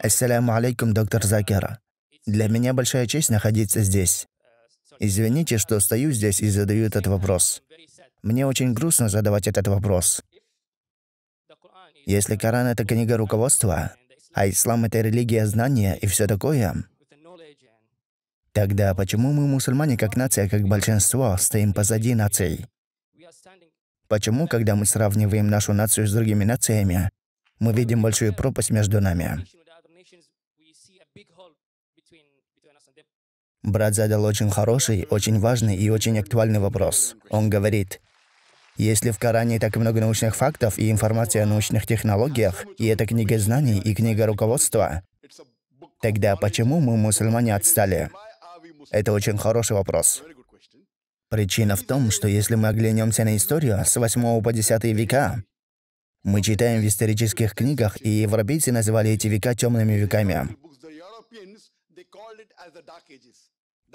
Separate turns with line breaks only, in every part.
Ассаляму алейкум, доктор Закера. Для меня большая честь находиться здесь. Извините, что стою здесь и задаю этот вопрос. Мне очень грустно задавать этот вопрос. Если Коран — это книга руководства, а ислам — это религия знания и все такое, тогда почему мы, мусульмане, как нация, как большинство, стоим позади наций? Почему, когда мы сравниваем нашу нацию с другими нациями, мы видим большую пропасть между нами? Брат задал очень хороший, очень важный и очень актуальный вопрос. Он говорит, если в Коране так много научных фактов и информации о научных технологиях, и это книга знаний и книга руководства, тогда почему мы, мусульмане, отстали? Это очень хороший вопрос. Причина в том, что если мы оглянемся на историю с 8 по 10 века, мы читаем в исторических книгах, и европейцы называли эти века темными веками.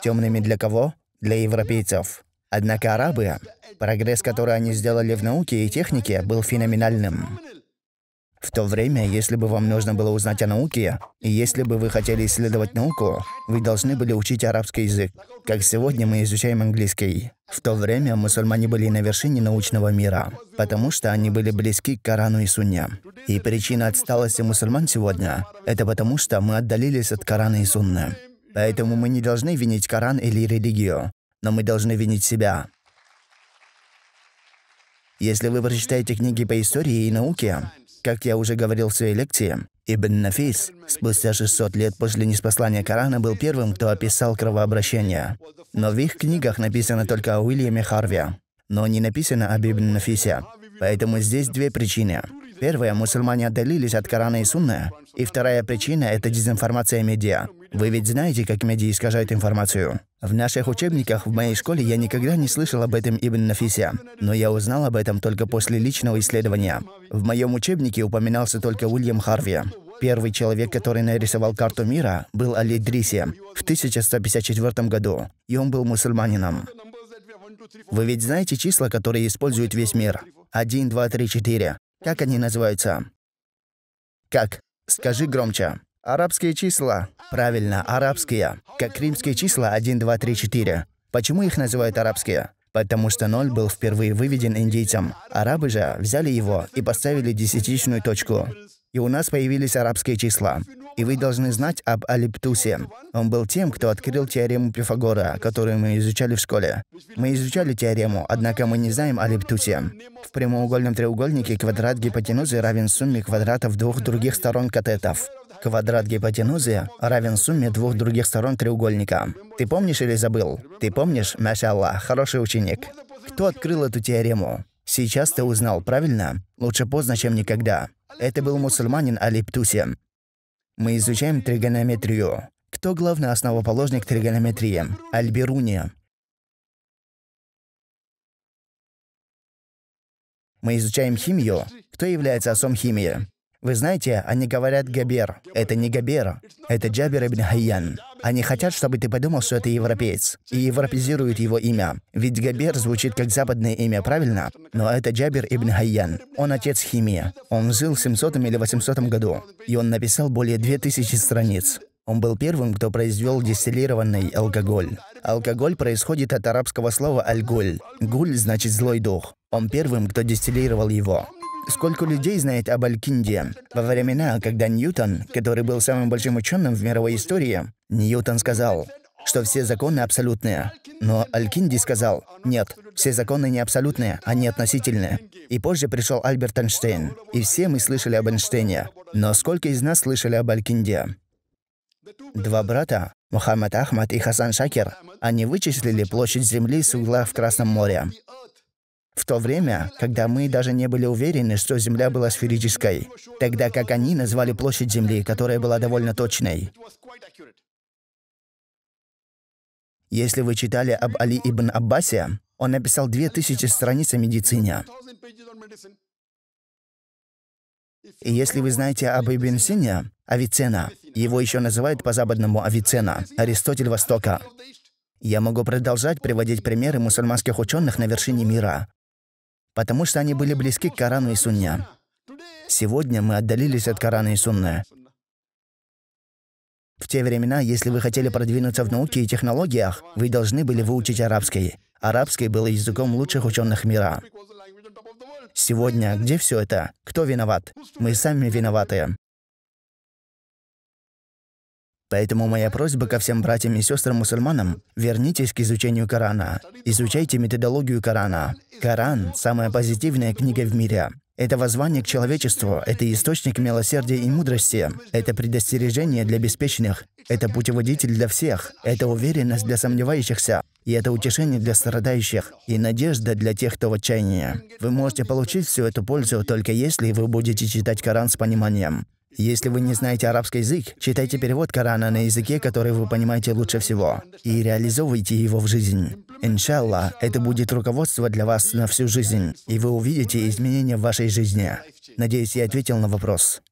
Темными для кого? Для европейцев. Однако арабы, прогресс, который они сделали в науке и технике, был феноменальным. В то время, если бы вам нужно было узнать о науке, и если бы вы хотели исследовать науку, вы должны были учить арабский язык, как сегодня мы изучаем английский. В то время мусульмане были на вершине научного мира, потому что они были близки к Корану и Сунне. И причина отсталости мусульман сегодня – это потому что мы отдалились от Корана и Сунны. Поэтому мы не должны винить Коран или религию, но мы должны винить себя. Если вы прочитаете книги по истории и науке, как я уже говорил в своей лекции, Ибн Нафис спустя 600 лет после неспослания Корана был первым, кто описал кровообращение. Но в их книгах написано только о Уильяме Харви, но не написано об Ибн Нафисе. Поэтому здесь две причины. Первая – мусульмане отдалились от Корана и Сунны. И вторая причина – это дезинформация медиа. Вы ведь знаете, как медиа искажают информацию. В наших учебниках в моей школе я никогда не слышал об этом Ибн Нафисе, но я узнал об этом только после личного исследования. В моем учебнике упоминался только Уильям Харви. Первый человек, который нарисовал карту мира, был Али Дриси в 1154 году, и он был мусульманином. Вы ведь знаете числа, которые используют весь мир? Один, два, три, четыре. Как они называются? Как? Скажи громче. Арабские числа. Правильно, арабские. Как римские числа 1, 2, 3, 4. Почему их называют арабские? Потому что ноль был впервые выведен индийцам. Арабы же взяли его и поставили десятичную точку. И у нас появились арабские числа. И вы должны знать об Алиптусе. Он был тем, кто открыл теорему Пифагора, которую мы изучали в школе. Мы изучали теорему, однако мы не знаем о В прямоугольном треугольнике квадрат гипотенузы равен сумме квадратов двух других сторон катетов. Квадрат гипотенузы равен сумме двух других сторон треугольника. Ты помнишь или забыл? Ты помнишь, Машалла, хороший ученик. Кто открыл эту теорему? Сейчас ты узнал, правильно? Лучше поздно, чем никогда. Это был мусульманин Али Птуси. Мы изучаем тригонометрию. Кто главный основоположник тригонометрии? Альберуни. Мы изучаем химию. Кто является отцом химии? Вы знаете, они говорят «Габер». Это не Габер, это Джабер ибн Хайян. Они хотят, чтобы ты подумал, что это европеец, и европезируют его имя. Ведь Габер звучит как западное имя, правильно? Но это Джабер ибн Хайян. Он отец химии. Он жил в 700 или 800 году, и он написал более 2000 страниц. Он был первым, кто произвел дистиллированный алкоголь. Алкоголь происходит от арабского слова аль «Гуль» значит «злой дух». Он первым, кто дистиллировал его. Сколько людей знает об Алькинде? Во времена, когда Ньютон, который был самым большим ученым в мировой истории, Ньютон сказал, что все законы абсолютные. Но Алькинди сказал, нет, все законы не абсолютные, они относительные. И позже пришел Альберт Эйнштейн. И все мы слышали об Эйнштейне. Но сколько из нас слышали об Алькинде? Два брата, Мухаммад Ахмад и Хасан Шакер, они вычислили площадь Земли с угла в Красном море. В то время, когда мы даже не были уверены, что Земля была сферической, тогда как они назвали площадь Земли, которая была довольно точной. Если вы читали об Али ибн Аббасе, он написал 2000 страниц о медицине. И если вы знаете об Ибн Сине, Авицена, его еще называют по-западному Авицена, Аристотель Востока. Я могу продолжать приводить примеры мусульманских ученых на вершине мира, потому что они были близки к Корану и Сунне. Сегодня мы отдалились от Корана и Сунны. В те времена, если вы хотели продвинуться в науке и технологиях, вы должны были выучить арабский. Арабский был языком лучших ученых мира. Сегодня где все это? Кто виноват? Мы сами виноваты. Поэтому моя просьба ко всем братьям и сестрам-мусульманам – вернитесь к изучению Корана. Изучайте методологию Корана. Коран – самая позитивная книга в мире. Это воззвание к человечеству, это источник милосердия и мудрости, это предостережение для беспечных, это путеводитель для всех, это уверенность для сомневающихся, и это утешение для страдающих, и надежда для тех, кто в отчаянии. Вы можете получить всю эту пользу только если вы будете читать Коран с пониманием. Если вы не знаете арабский язык, читайте перевод Корана на языке, который вы понимаете лучше всего, и реализовывайте его в жизнь. Иншалла, это будет руководство для вас на всю жизнь, и вы увидите изменения в вашей жизни. Надеюсь, я ответил на вопрос.